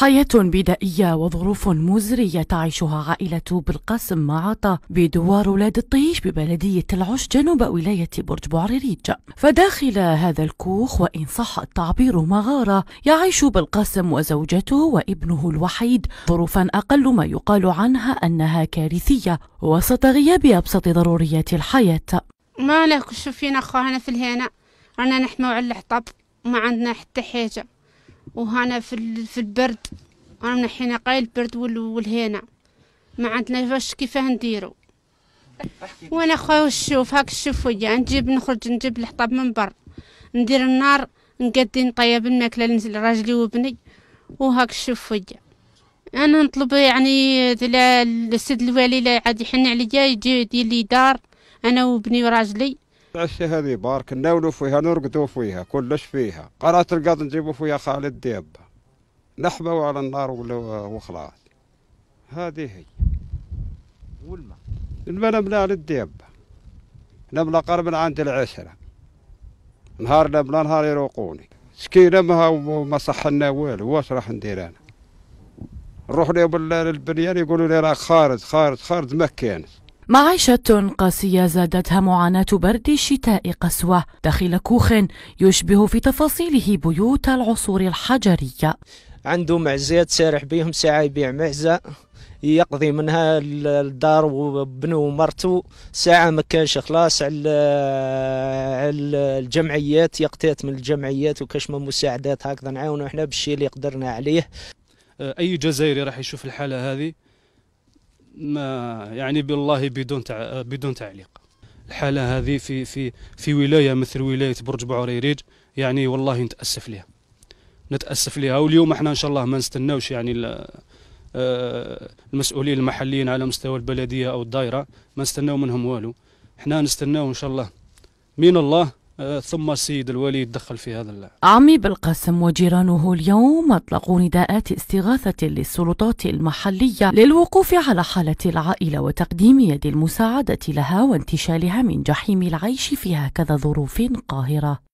حياة بدائية وظروف مزرية تعيشها عائلة بالقاسم معاطة بدوار ولاد الطيش ببلدية العش جنوب ولاية برج بوعريريج فداخل هذا الكوخ وإن صح التعبير مغارة يعيش بالقاسم وزوجته وابنه الوحيد ظروفا أقل ما يقال عنها أنها كارثية وسط غياب أبسط ضروريات الحياة ما لك شوفين أخوانا في الهنا رانا نحمو على الحطب ما عندنا حتى حاجة وهنا في, في البرد من منحينا قايل البرد والهنا ما عندنا فاش كيفاه نديرو وانا خويا الشوف هاك الشوف ويا نجيب نخرج نجيب الحطب من برا ندير النار نقدي نطيب الماكله لنزل راجلي وابني وهاك الشوف ويا انا نطلب يعني السيد الوالي لا عاد يحن عليا يجي يدير لي دار انا وابني وراجلي العشية هذه بارك ناولو فيها نرقدوا فيها كلش فيها قرات القاض نجيبوا فيها خالد ديب نحبوا على النار وخلاص هذه هي والماء الماء نملا للديابة نبلا قرب عند العشرة نهار نبلا نهار يروقوني سكينة ما صح لنا والو واش راح ندير أنا نروح لهم للبنيان يقولوا لي راه خارج خارج خارج ما كانش معيشة قاسية زادتها معاناة برد الشتاء قسوة داخل كوخ يشبه في تفاصيله بيوت العصور الحجرية عنده معزة سارح بهم ساعة يبيع معزة يقضي منها الدار وابنه ومرته ساعة ما كانش خلاص على الجمعيات يقتات من الجمعيات وكاش من مساعدات هكذا نعاونوا احنا بالشيء اللي قدرنا عليه أي جزائري راح يشوف الحالة هذه ما يعني بالله بدون بدون تعليق الحاله هذه في في في ولايه مثل ولايه برج بعريريج يعني والله نتاسف لها نتاسف لها واليوم احنا ان شاء الله ما نستناوش يعني آه، المسؤولين المحليين على مستوى البلديه او الدائره ما نستناو منهم والو احنا نستناو ان شاء الله من الله آه، ثم السيد الولي تدخل في هذا اللعب عمي بالقاسم وجيرانه اليوم أطلقوا نداءات استغاثة للسلطات المحلية للوقوف على حالة العائلة وتقديم يد المساعدة لها وانتشالها من جحيم العيش في هكذا ظروف قاهرة